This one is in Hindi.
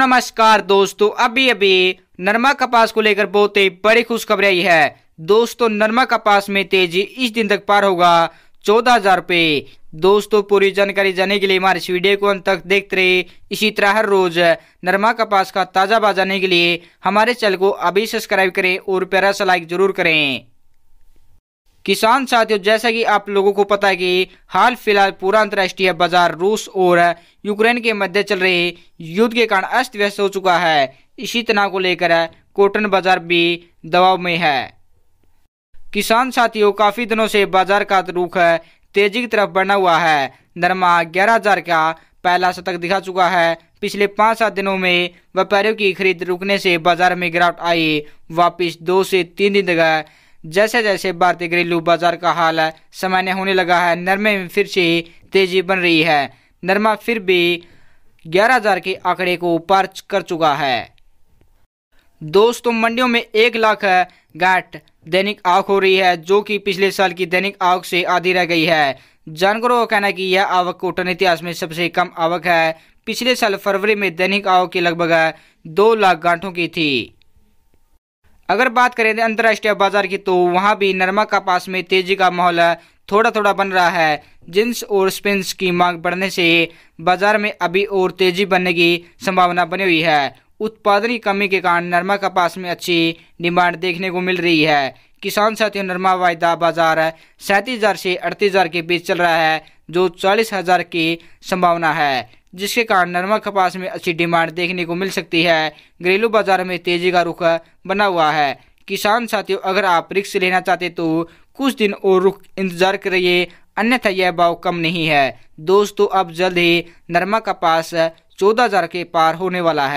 नमस्कार दोस्तों अभी अभी नरमा कपास को लेकर बहुत ही बड़ी खुशखबरी आई है दोस्तों नरमा कपास में तेजी इस दिन तक पार होगा चौदह हजार रूपए दोस्तों पूरी जानकारी जाने के लिए हमारे इस वीडियो को अंत तक देखते रहे इसी तरह हर रोज नरमा कपास का ताजा बाजाने के लिए हमारे चैनल को अभी सब्सक्राइब करें और प्यारा सा लाइक जरूर करें किसान साथियों जैसा कि आप लोगों को पता है कि हाल फिलहाल पूरा अंतर्राष्ट्रीय बाजार रूस और यूक्रेन के मध्य चल रहे युद्ध के कारण अस्त व्यस्त हो चुका है इसी तनाव को लेकर कॉटन बाजार भी दबाव में है किसान साथियों काफी दिनों से बाजार का रुख तेजी की तरफ बढ़ना हुआ है नरमा ग्यारह हजार का पहला शतक दिखा चुका है पिछले पांच सात दिनों में व्यापारियों की खरीद रुकने से बाजार में गिरावट आई वापिस दो से तीन दिन तक जैसे जैसे भारतीय घरेलू बाजार का हाल है सामान्य होने लगा है नरमे में फिर से तेजी बन रही है नरमा फिर भी ग्यारह हजार के आंकड़े को पार कर चुका है दोस्तों मंडियों में एक लाख गांठ दैनिक आग हो रही है जो कि पिछले साल की दैनिक आवक से आधी रह गई है जानकरों का कहना है कि यह आवक कोटन इतिहास में सबसे कम आवक है पिछले साल फरवरी में दैनिक आवक की लगभग दो लाख गांठों की थी अगर बात करें अंतर्राष्ट्रीय बाजार की तो वहाँ भी नरमा कपास में तेजी का माहौल थोड़ा थोड़ा बन रहा है जिन्स और स्पिन्स की मांग बढ़ने से बाजार में अभी और तेजी बनने की संभावना बनी हुई है उत्पादन की कमी के कारण नरमा कपास में अच्छी डिमांड देखने को मिल रही है किसान साथियों नरमा वायदा बाजार सैंतीस हज़ार से अड़तीस हज़ार के बीच चल रहा है जो चालीस हजार की संभावना है जिसके कारण नरमा कपास में अच्छी डिमांड देखने को मिल सकती है घरेलू बाजार में तेजी का रुख बना हुआ है किसान साथियों अगर आप रिक्स लेना चाहते तो कुछ दिन और रुख इंतजार करिए अन्यथा यह भाव कम नहीं है दोस्तों अब जल्द ही नरमा कपास चौदह हजार के पार होने वाला है